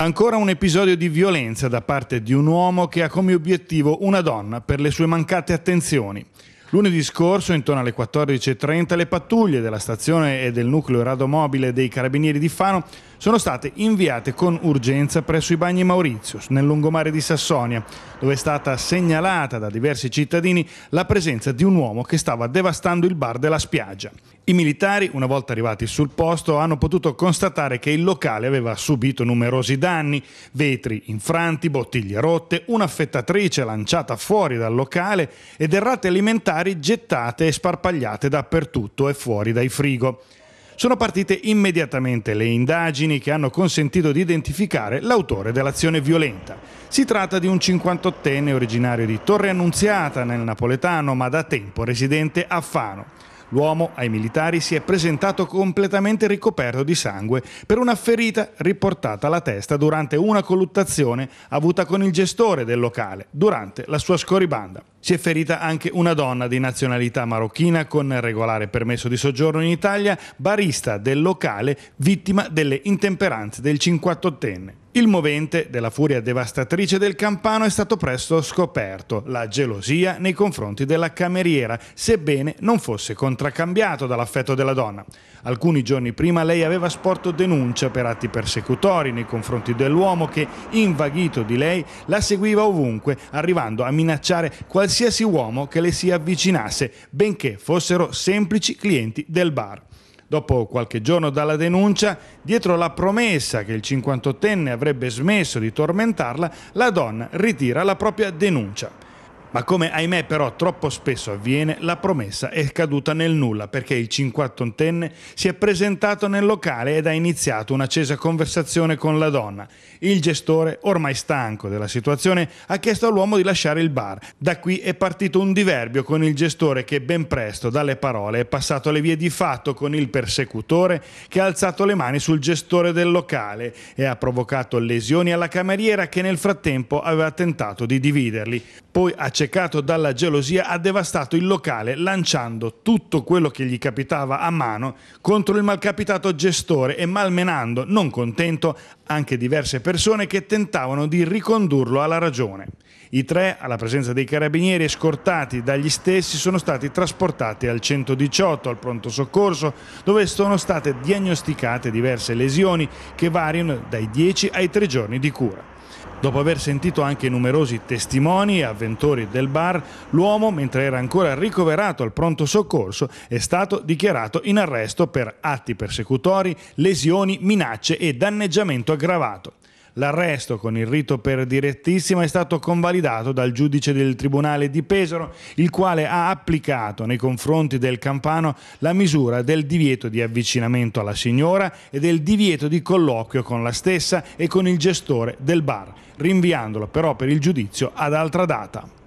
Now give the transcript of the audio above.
Ancora un episodio di violenza da parte di un uomo che ha come obiettivo una donna per le sue mancate attenzioni. Lunedì scorso, intorno alle 14.30, le pattuglie della stazione e del nucleo radomobile dei Carabinieri di Fano sono state inviate con urgenza presso i bagni Mauritius, nel lungomare di Sassonia, dove è stata segnalata da diversi cittadini la presenza di un uomo che stava devastando il bar della spiaggia. I militari, una volta arrivati sul posto, hanno potuto constatare che il locale aveva subito numerosi danni, vetri infranti, bottiglie rotte, un'affettatrice lanciata fuori dal locale ed errate alimentari alimentari gettate e sparpagliate dappertutto e fuori dai frigo. Sono partite immediatamente le indagini che hanno consentito di identificare l'autore dell'azione violenta. Si tratta di un 58enne originario di Torre Annunziata nel napoletano, ma da tempo residente a Fano. L'uomo ai militari si è presentato completamente ricoperto di sangue per una ferita riportata alla testa durante una colluttazione avuta con il gestore del locale durante la sua scorribanda. Si è ferita anche una donna di nazionalità marocchina con regolare permesso di soggiorno in Italia, barista del locale, vittima delle intemperanze del 58enne. Il movente della furia devastatrice del campano è stato presto scoperto, la gelosia nei confronti della cameriera, sebbene non fosse contraccambiato dall'affetto della donna. Alcuni giorni prima lei aveva sporto denuncia per atti persecutori nei confronti dell'uomo che, invaghito di lei, la seguiva ovunque, arrivando a minacciare qualsiasi qualsiasi uomo che le si avvicinasse, benché fossero semplici clienti del bar. Dopo qualche giorno dalla denuncia, dietro la promessa che il 58enne avrebbe smesso di tormentarla, la donna ritira la propria denuncia. Ma come ahimè però troppo spesso avviene, la promessa è caduta nel nulla perché il 58enne si è presentato nel locale ed ha iniziato un'accesa conversazione con la donna. Il gestore, ormai stanco della situazione, ha chiesto all'uomo di lasciare il bar. Da qui è partito un diverbio con il gestore che ben presto dalle parole è passato alle vie di fatto con il persecutore che ha alzato le mani sul gestore del locale e ha provocato lesioni alla cameriera che nel frattempo aveva tentato di dividerli. Poi ha ciecato dalla gelosia, ha devastato il locale lanciando tutto quello che gli capitava a mano contro il malcapitato gestore e malmenando, non contento, anche diverse persone che tentavano di ricondurlo alla ragione. I tre, alla presenza dei carabinieri e scortati dagli stessi, sono stati trasportati al 118, al pronto soccorso, dove sono state diagnosticate diverse lesioni che variano dai 10 ai 3 giorni di cura. Dopo aver sentito anche numerosi testimoni e avventori del bar, l'uomo, mentre era ancora ricoverato al pronto soccorso, è stato dichiarato in arresto per atti persecutori, lesioni, minacce e danneggiamento aggravato. L'arresto con il rito per direttissima è stato convalidato dal giudice del Tribunale di Pesaro, il quale ha applicato nei confronti del campano la misura del divieto di avvicinamento alla signora e del divieto di colloquio con la stessa e con il gestore del bar, rinviandolo però per il giudizio ad altra data.